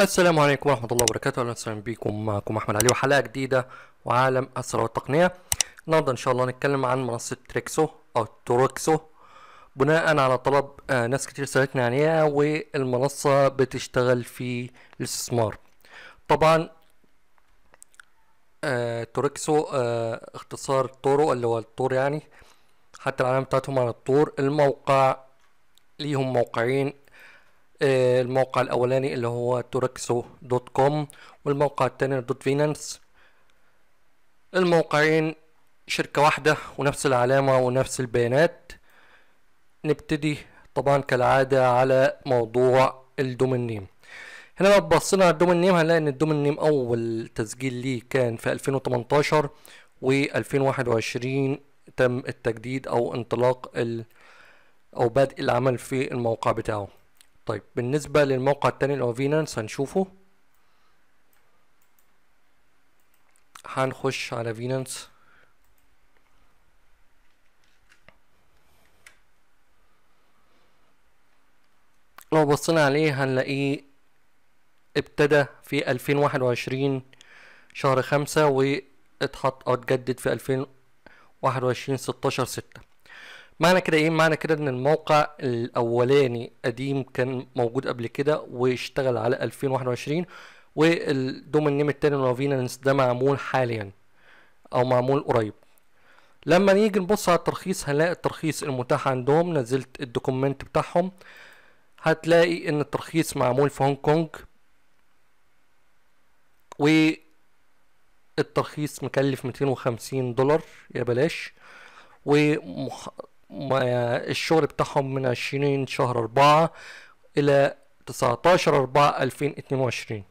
السلام عليكم ورحمة الله وبركاته أهلا وسهلا بكم معكم أحمد علي وحلقة جديدة وعالم الثروة والتقنية النهاردة إن شاء الله هنتكلم عن منصة تريكسو أو توركسو بناء على طلب آه، ناس كتير سألتني عليها والمنصة بتشتغل في الاستثمار طبعا آه، توركسو آه، اختصار تورو اللي هو الطور يعني حتى العلامة بتاعتهم على الطور الموقع ليهم موقعين الموقع الاولاني اللي هو توركسو دوت كوم والموقع التاني دوت فينانس الموقعين شركة واحدة ونفس العلامة ونفس البيانات نبتدي طبعا كالعادة على موضوع الدومين نيم هنا لو بصينا على الدومين نيم هنلاقي ان الدومين نيم اول تسجيل ليه كان في 2018 و2021 تم التجديد او انطلاق ال او بدء العمل في الموقع بتاعه طيب بالنسبة للموقع التاني اللي هو فينانس هنشوفه هنخش على فينانس لو بصينا عليه هنلاقيه ابتدى في ألفين واحد وعشرين شهر خمسة واتحط أو اتجدد في ألفين واحد وعشرين ستاشر ستة معنى كده ايه معنى كده ان الموقع الاولاني قديم كان موجود قبل كده واشتغل على 2021 والدومين نيم التاني نوفينانس ده معمول حاليا او معمول قريب لما نيجي نبص على الترخيص هنلاقي الترخيص المتاح عندهم نزلت الدوكومنت بتاعهم هتلاقي ان الترخيص معمول في هونج كونج و الترخيص مكلف 250 دولار يا بلاش ومح... الشغل بتاعهم من عشرين شهر أربعة إلى تسعتاشر أربعة ألفين اتنين وعشرين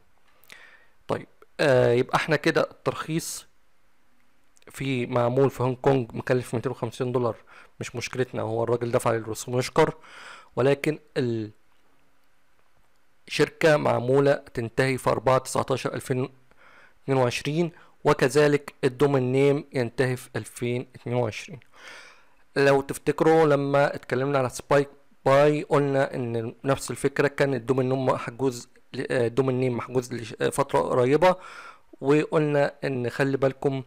طيب آه يبقى احنا كده الترخيص في معمول في هونج كونج مكلف ميتين وخمسين دولار مش مشكلتنا هو الراجل دفع للرسوم يشكر ولكن الشركة معمولة تنتهي في أربعة تسعتاشر ألفين اتنين وعشرين وكذلك الدومين نيم ينتهي في ألفين اتنين وعشرين لو تفتكروا لما اتكلمنا على سبايك باي قلنا ان نفس الفكره كان الدومين آه، نيم محجوز الدومين آه، نيم محجوز لفتره قريبه وقلنا ان خلي بالكم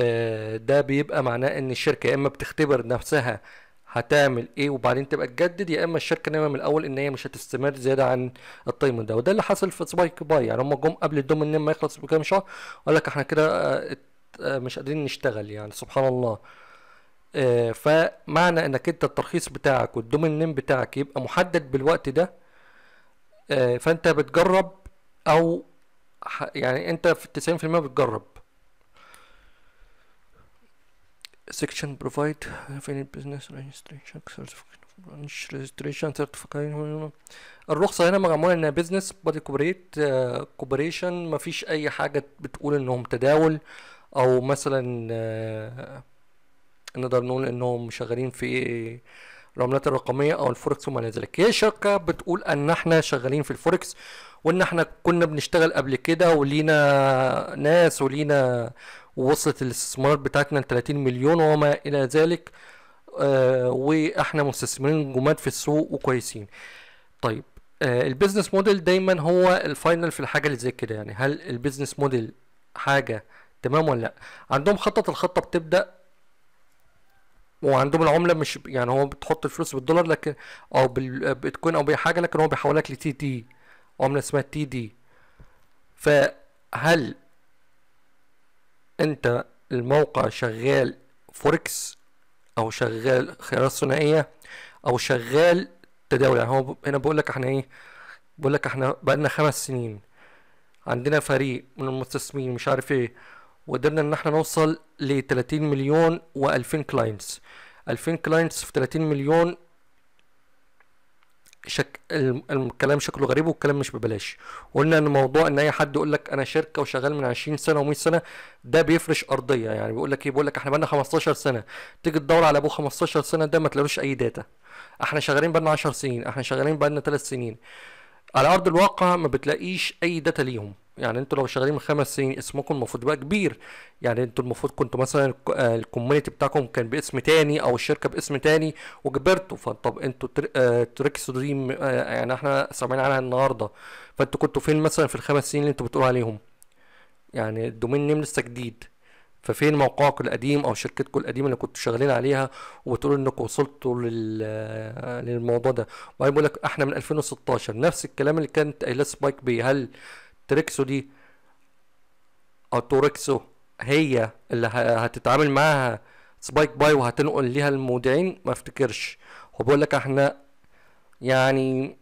آه، ده بيبقى معناه ان الشركه يا اما بتختبر نفسها هتعمل ايه وبعدين تبقى تجدد يا اما الشركه نايمه من الاول ان هي مش هتستمر زياده عن التايم ده وده اللي حصل في سبايك باي يعني هم جم قبل الدومين نيم ما يخلص بكام شهر قال لك احنا كده مش قادرين نشتغل يعني سبحان الله آه، فمعنى انك انت الترخيص بتاعك والدومين نيم بتاعك يبقى محدد بالوقت ده آه، فانت بتجرب او يعني انت في التسعين في المية بتجرب section provide infinite business registration registration certification الرخصة هنا معمولة انها business body corporate آه، corporation مفيش اي حاجة بتقول انهم تداول او مثلا نقدر نقول انهم شغالين في العملات الرقميه او الفوركس وما الى ذلك هي شركه بتقول ان احنا شغالين في الفوركس وان احنا كنا بنشتغل قبل كده ولينا ناس ولينا وصلت الاستثمارات بتاعتنا ل 30 مليون وما الى ذلك آه واحنا مستثمرين جماد في السوق وكويسين طيب آه البيزنس موديل دايما هو الفاينل في الحاجه اللي زي كده يعني هل البيزنس موديل حاجه تمام ولا لا عندهم خطه الخطه بتبدا وعندهم العمله مش يعني هو بتحط الفلوس بالدولار لكن او بالبيتكوين او باي حاجه لكن هو بيحولها لك لتي دي عمله اسمها تي دي فهل انت الموقع شغال فوركس او شغال خيارات ثنائيه او شغال تداول يعني هو هنا بقول لك احنا ايه بقول لك احنا بقالنا خمس سنين عندنا فريق من المستثمرين مش عارف ايه وقدرنا ان احنا نوصل ل 30 مليون و2000 كلاينتس 2000 كلاينتس في 30 مليون شك... الكلام شكله غريب والكلام مش ببلاش قلنا ان موضوع ان اي حد يقول لك انا شركه وشغال من 20 سنه و100 سنه ده بيفرش ارضيه يعني بيقول لك ايه بيقول لك احنا بقالنا 15 سنه تيجي تدور على ابو 15 سنه ده ما تلاقوش اي داتا احنا شغالين بقالنا 10 سنين احنا شغالين بقالنا 3 سنين على ارض الواقع ما بتلاقيش اي داتا ليهم يعني انتوا لو شغالين من خمس سنين اسمكم المفروض يبقى كبير يعني انتوا المفروض كنتوا مثلا آه، الكوميونتي بتاعكم كان باسم تاني او الشركه باسم تاني وكبرتوا فطب انتوا تريكس دريم آه، آه، يعني احنا سامعين عنها النهارده فانتوا كنتوا فين مثلا في الخمس سنين اللي انتوا بتقولوا عليهم يعني الدومين نيم لسه جديد ففين موقعكم القديم او شركتكم القديمه اللي كنتوا شغالين عليها وبتقولوا انكم وصلتوا لل... للموضوع ده وبعدين بيقول لك احنا من 2016 نفس الكلام اللي كانت قايلاه سبايك بي هل تريكسو دي او توريكسو هي اللي هتتعامل معاها سبايك باي وهتنقل ليها المودعين ما افتكرش هو بيقول لك احنا يعني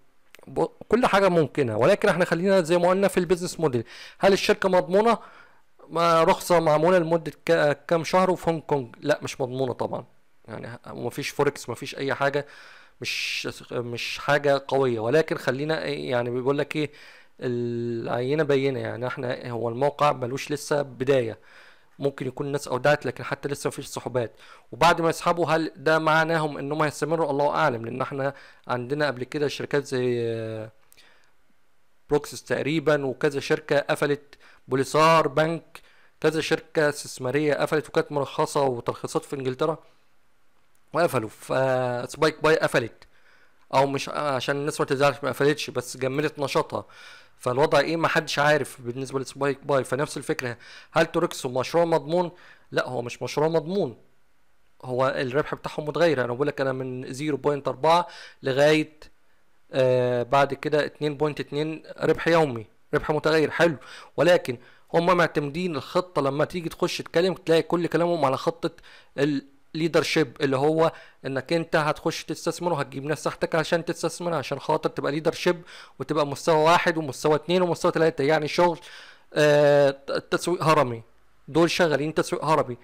كل حاجه ممكنه ولكن احنا خلينا زي ما قلنا في البيزنس موديل هل الشركه مضمونه ما رخصه معموله لمده كام شهر وفي هونج كونج لا مش مضمونه طبعا يعني فيش فوركس مفيش اي حاجه مش مش حاجه قويه ولكن خلينا إيه، يعني بيقول لك ايه العينه باينه يعني احنا هو الموقع ملوش لسه بدايه ممكن يكون الناس اودعت لكن حتى لسه مفيش سحوبات وبعد ما يسحبوا هل ده معناهم انهم هيستمروا الله اعلم لان احنا عندنا قبل كده شركات زي بروكسس تقريبا وكذا شركه قفلت بوليسار بنك كذا شركه استثماريه قفلت وكانت مرخصه وترخيصات في انجلترا وقفلوا فسبايك باي قفلت او مش عشان الناس ما تزعلش ما قفلتش بس جملت نشاطها فالوضع ايه ما حدش عارف بالنسبه لسبايك باي فنفس الفكره هل توركسو مشروع مضمون لا هو مش مشروع مضمون هو الربح بتاعهم متغير انا بقول لك انا من 0.4 لغايه آه بعد كده 2.2 ربح يومي ربح متغير حلو ولكن هم معتمدين الخطه لما تيجي تخش تتكلم تلاقي كل كلامهم على خطه ليدرشيب اللي هو انك انت هتخش تستثمر وهتجيب ناس تحتك عشان تستثمر عشان خاطر تبقى ليدرشيب وتبقى مستوى واحد ومستوى اتنين ومستوى تلاته يعني شغل آه تسويق هرمي دول شغالين تسويق هرمي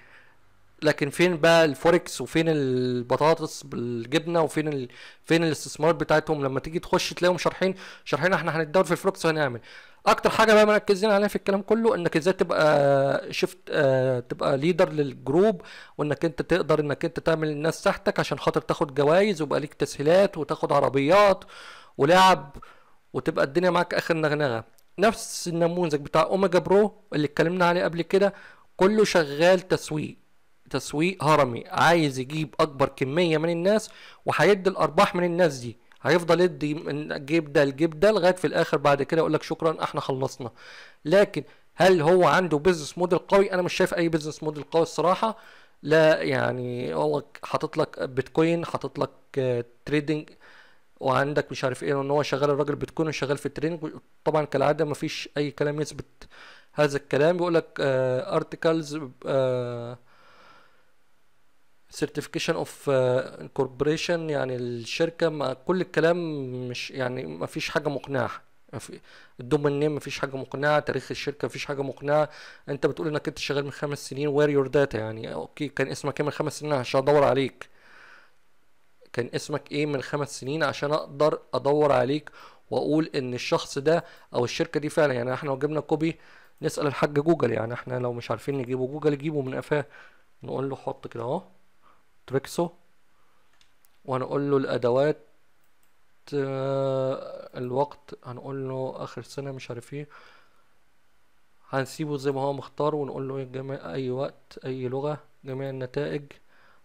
لكن فين بقى الفوركس وفين البطاطس بالجبنه وفين ال... فين الاستثمارات بتاعتهم لما تيجي تخش تلاقيهم شارحين شارحين احنا هنتداول في الفوركس وهنعمل اكتر حاجه بقى مركزين عليها في الكلام كله انك ازاي تبقى شفت آه، آه، تبقى ليدر للجروب وانك انت تقدر انك انت تعمل الناس تحتك عشان خاطر تاخد جوائز ويبقى ليك تسهيلات وتاخد عربيات ولعب وتبقى الدنيا معاك اخر نغنغه نفس النموذج بتاع اوميجا برو اللي اتكلمنا عليه قبل كده كله شغال تسويق تسويق هرمي عايز يجيب اكبر كميه من الناس وهيدي الارباح من الناس دي هيفضل يدي من جيب ده لجيب ده لغايه في الاخر بعد كده يقول لك شكرا احنا خلصنا لكن هل هو عنده بيزنس موديل قوي انا مش شايف اي بيزنس موديل قوي الصراحه لا يعني هو حاطط لك بيتكوين حاطط لك تريدنج آه، وعندك مش عارف ايه ان هو شغال الراجل بيتكوين وشغال في التريدنج طبعا كالعاده مفيش اي كلام يثبت هذا الكلام بيقول لك ارتكلز آه سيرتيفيكيشن اوف انكوربريشن يعني الشركه ما كل الكلام مش يعني ما فيش حاجه مقنعه الدومين نيم مفيش حاجه مقنعه تاريخ الشركه مفيش حاجه مقنعه انت بتقول انك انت شغال من خمس سنين وير يور داتا يعني اوكي كان اسمك ايه من خمس سنين عشان ادور عليك كان اسمك ايه من خمس سنين عشان اقدر ادور عليك واقول ان الشخص ده او الشركه دي فعلا يعني احنا لو جبنا كوبي نسال الحاج جوجل يعني احنا لو مش عارفين نجيبه جوجل يجيبه من قفاه نقول له حط كده اهو تريكسو وهنقول له الادوات آه، الوقت هنقول له اخر سنة مش عارف ايه هنسيبه زي ما هو مختار ونقول له جميع اي وقت اي لغة جميع النتائج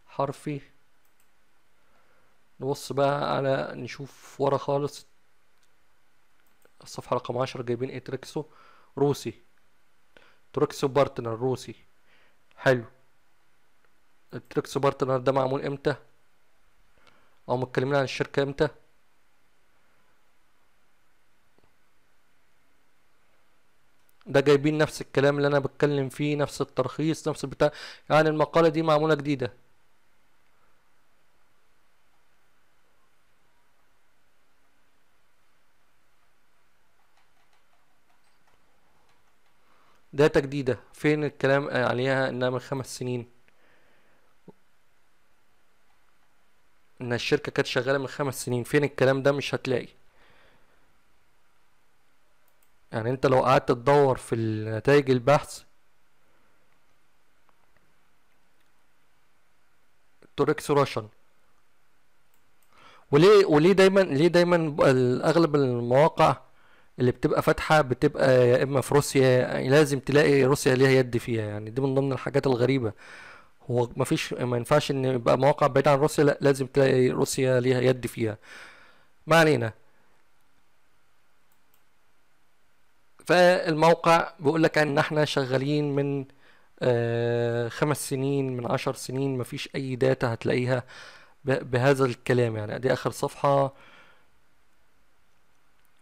حرفي نبص بقى على نشوف ورا خالص الصفحة رقم عشرة جايبين ايه تريكسو روسي تريكسو بارتنر روسي حلو التريكس بارتنر ده معمول امتى او متكلمين عن الشركة امتى ده جايبين نفس الكلام اللي انا بتكلم فيه نفس الترخيص نفس البتاع يعني المقالة دي معمولة جديدة داتا جديدة فين الكلام عليها يعني انها من خمس سنين ان الشركه كانت شغاله من خمس سنين فين الكلام ده مش هتلاقي يعني انت لو قعدت تدور في نتائج البحث توركس روشن وليه وليه دايما ليه دايما اغلب المواقع اللي بتبقى فاتحه بتبقى يا اما في روسيا يعني لازم تلاقي روسيا ليها يد فيها يعني دي من ضمن الحاجات الغريبه هو ما فيش ما ينفعش ان يبقى مواقع بعيدة عن روسيا لا لازم تلاقي روسيا ليها يد فيها ما علينا فالموقع بيقول لك ان احنا شغالين من آه، خمس سنين من عشر سنين مفيش اي داتا هتلاقيها بهذا الكلام يعني دي اخر صفحة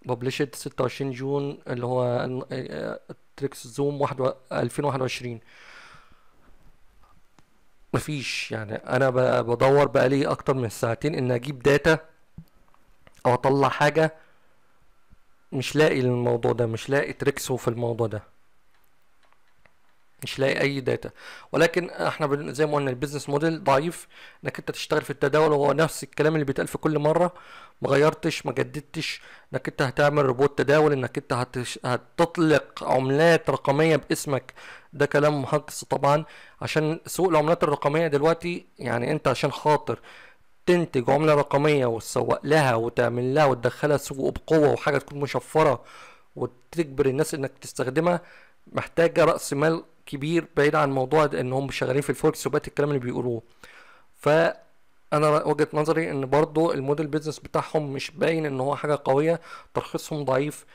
ببلشت 26 جون اللي هو تريكس زوم 2021 مفيش يعني انا بدور بقالي اكتر من ساعتين ان اجيب داتا او اطلع حاجه مش لاقي الموضوع ده مش لاقي تريكسو في الموضوع ده مش لاقي اي داتا ولكن احنا زي ما قلنا البيزنس موديل ضعيف انك انت تشتغل في التداول هو نفس الكلام اللي بيتقال في كل مره ما غيرتش ما جددتش انك انت هتعمل روبوت تداول انك انت هتش... هتطلق عملات رقميه باسمك ده كلام مهجس طبعا عشان سوق العملات الرقميه دلوقتي يعني انت عشان خاطر تنتج عمله رقميه وتسوق لها وتعمل لها وتدخلها السوق بقوه وحاجه تكون مشفره وتجبر الناس انك تستخدمها محتاجه راس مال كبير بعيد عن موضوع ان هم شغالين في الفوركس وبقت الكلام اللي بيقولوه فانا وجهه نظري ان برضو الموديل بيزنس بتاعهم مش باين ان هو حاجه قويه ترخيصهم ضعيف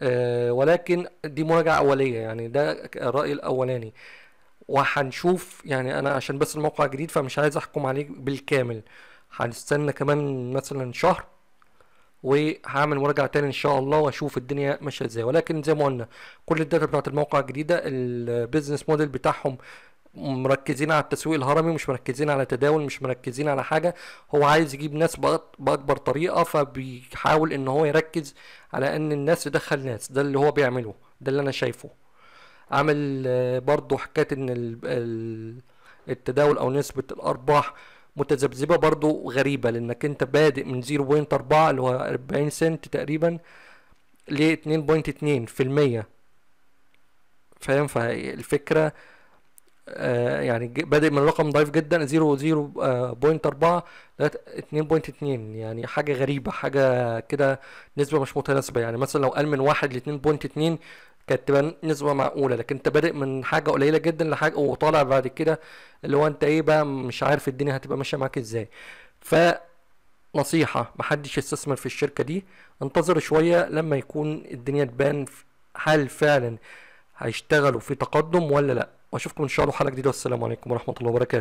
أه ولكن دي مراجعه اوليه يعني ده الراي الاولاني وهنشوف يعني انا عشان بس الموقع جديد فمش عايز احكم عليه بالكامل هنستنى كمان مثلا شهر وهعمل مراجعه تاني ان شاء الله واشوف الدنيا ماشيه ازاي ولكن زي ما قلنا كل الداتا بتاعت الموقع الجديده البيزنس موديل بتاعهم مركزين على التسويق الهرمي مش مركزين على تداول مش مركزين على حاجه هو عايز يجيب ناس باكبر طريقه فبيحاول ان هو يركز على ان الناس يدخل ناس ده اللي هو بيعمله ده اللي انا شايفه عامل آه، برضو حكايه ان التداول او نسبه الارباح متذبذبه برضو غريبه لانك انت بادئ من 0.4 اللي هو 40 سنت تقريبا ل 2.2 في المية فاهم فالفكرة آه، يعني بادئ من رقم ضعيف جدا 0.04 آه، لغاية 2.2 يعني حاجة غريبة حاجة كده نسبة مش متناسبة يعني مثلا لو قال من واحد ل 2.2 كانت تبقى نسبه معقوله لكن انت بادئ من حاجه قليله جدا لحاجه وطالع بعد كده اللي هو انت ايه بقى مش عارف الدنيا هتبقى ماشيه معاك ازاي ف نصيحة محدش يستثمر في الشركة دي انتظر شوية لما يكون الدنيا تبان هل فعلا هيشتغلوا في تقدم ولا لا واشوفكم ان شاء الله حلقة جديدة والسلام عليكم ورحمة الله وبركاته